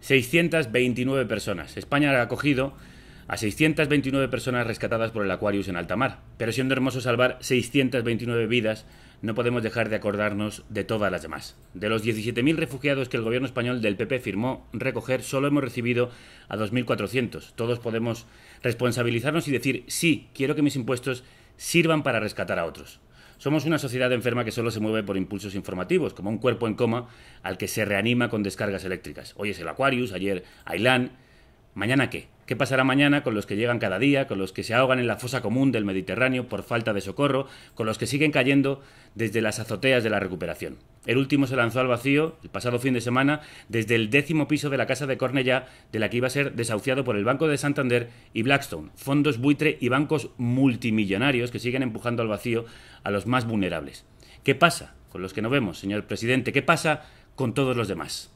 629 personas. España ha acogido a 629 personas rescatadas por el Aquarius en alta mar. Pero siendo hermoso salvar 629 vidas, no podemos dejar de acordarnos de todas las demás. De los 17.000 refugiados que el gobierno español del PP firmó recoger, solo hemos recibido a 2.400. Todos podemos responsabilizarnos y decir, sí, quiero que mis impuestos sirvan para rescatar a otros. Somos una sociedad enferma que solo se mueve por impulsos informativos, como un cuerpo en coma al que se reanima con descargas eléctricas. Hoy es el Aquarius, ayer Ailán. ¿Mañana qué? ¿Qué pasará mañana con los que llegan cada día, con los que se ahogan en la fosa común del Mediterráneo por falta de socorro, con los que siguen cayendo desde las azoteas de la recuperación? El último se lanzó al vacío el pasado fin de semana desde el décimo piso de la casa de Cornellá, de la que iba a ser desahuciado por el Banco de Santander y Blackstone, fondos buitre y bancos multimillonarios que siguen empujando al vacío a los más vulnerables. ¿Qué pasa con los que no vemos, señor presidente? ¿Qué pasa con todos los demás?